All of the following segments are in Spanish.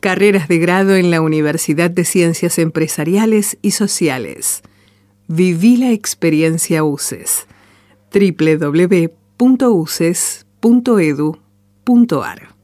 carreras de grado en la Universidad de Ciencias Empresariales y Sociales. Viví la experiencia UCES. www.uces.edu.ar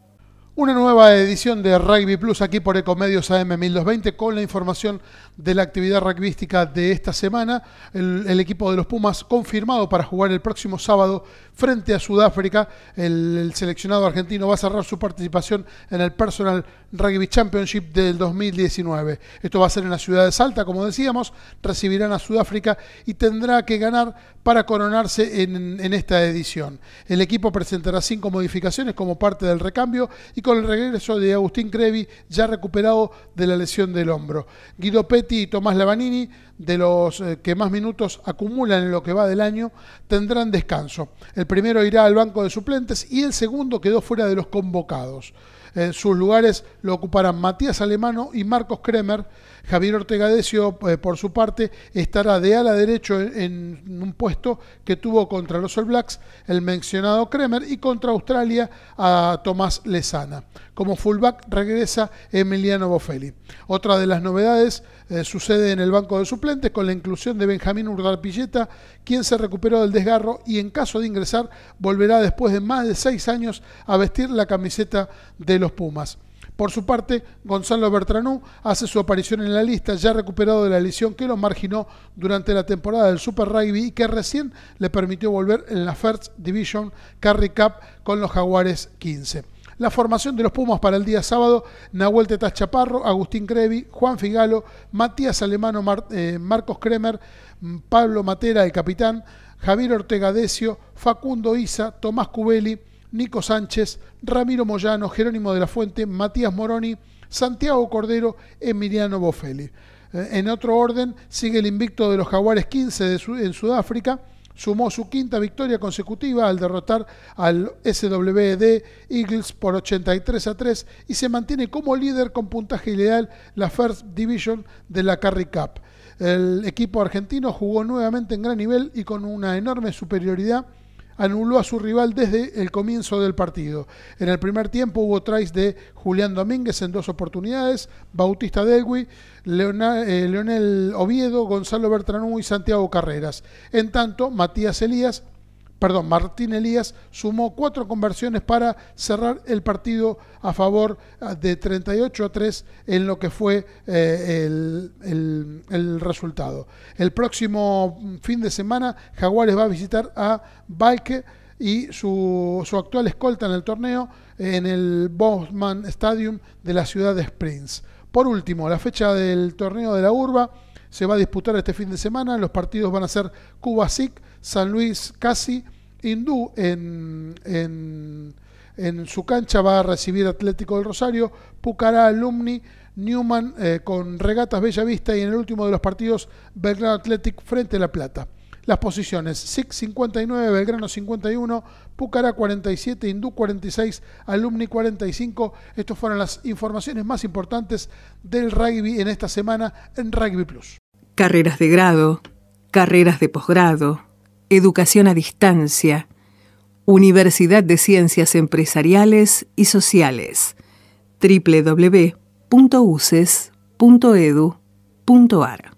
una nueva edición de Rugby Plus aquí por Ecomedios am 1020 con la información de la actividad rugbyística de esta semana. El, equipo de los Pumas confirmado para jugar el próximo sábado frente a Sudáfrica. El, seleccionado argentino va a cerrar su participación en el Personal Rugby Championship del 2019. Esto va a ser en la ciudad de Salta, como decíamos. Recibirán a Sudáfrica y tendrá que ganar para coronarse en, en esta edición. El equipo presentará cinco modificaciones como parte del recambio y con el regreso de Agustín Crevi, ya recuperado de la lesión del hombro. Guido Petti y Tomás Lavanini, de los eh, que más minutos acumulan en lo que va del año, tendrán descanso. El primero irá al banco de suplentes y el segundo quedó fuera de los convocados. Eh, sus lugares lo ocuparán Matías Alemano y Marcos Kremer. Javier Ortega Decio, eh, por su parte, estará de ala derecho en, un puesto que tuvo contra los All Blacks el mencionado Kremer y contra Australia a Tomás Lezana. Como fullback regresa Emiliano Bofelli. Otra de las novedades eh, sucede en el banco de suplentes con la inclusión de Benjamín Pilleta, quien se recuperó del desgarro y en caso de ingresar volverá después de más de seis años a vestir la camiseta de los Pumas. Por su parte, Gonzalo Bertranú hace su aparición en la lista ya recuperado de la lesión que lo marginó durante la temporada del Super Rugby y que recién le permitió volver en la First Division Carry Cup con los Jaguares 15. La formación de los Pumas para el día sábado, Nahuel Tetaz Chaparro, Agustín Crevi, Juan Figalo, Matías Alemano, eh, Marcos Kremer, mm, Pablo Matera, el capitán, Javier Ortega Decio, Facundo Isa, Tomás Cubeli, Nico Sánchez, Ramiro Moyano, Jerónimo de la Fuente, Matías Moroni, Santiago Cordero, Emiliano Bofelli. Eh, en otro orden, sigue el invicto de los Jaguares 15 en Sudáfrica. Sumó su quinta victoria consecutiva al derrotar al SWD Eagles por 83 a 3 y se mantiene como líder con puntaje ideal la First Division de la Carry Cup. El equipo argentino jugó nuevamente en gran nivel y con una enorme superioridad anuló a su rival desde el comienzo del partido. En el primer tiempo hubo tries de Julián Domínguez en dos oportunidades, Bautista Delwi, eh, Leonel Oviedo, Gonzalo Bertranú y Santiago Carreras. En tanto, Matías Elías perdón, Martín Elías sumó cuatro conversiones para cerrar el partido a favor ah, de 38 a 3 en lo que fue eh, el, resultado. El próximo mm, fin de semana Jaguares va a visitar a Balke y su, su actual escolta en el torneo en el Bosman Stadium de la ciudad de Springs. Por último, la fecha del torneo de la Urba se va a disputar este fin de semana. Los partidos van a ser Cuba-SIC, San Luis-Casi, Hindú en, en, su cancha va a recibir Atlético del Rosario, Pucará Alumni, Newman eh, con Regatas Bella Vista y en el último de los partidos Belgrano Athletic frente a La Plata. Las posiciones, SIC 59, Belgrano 51, Pucará 47, Hindú 46, Alumni 45. Estas fueron las informaciones más importantes del rugby en esta semana en Rugby Plus carreras de grado, carreras de posgrado, educación a distancia, Universidad de Ciencias Empresariales y Sociales, www.uses.edu.ar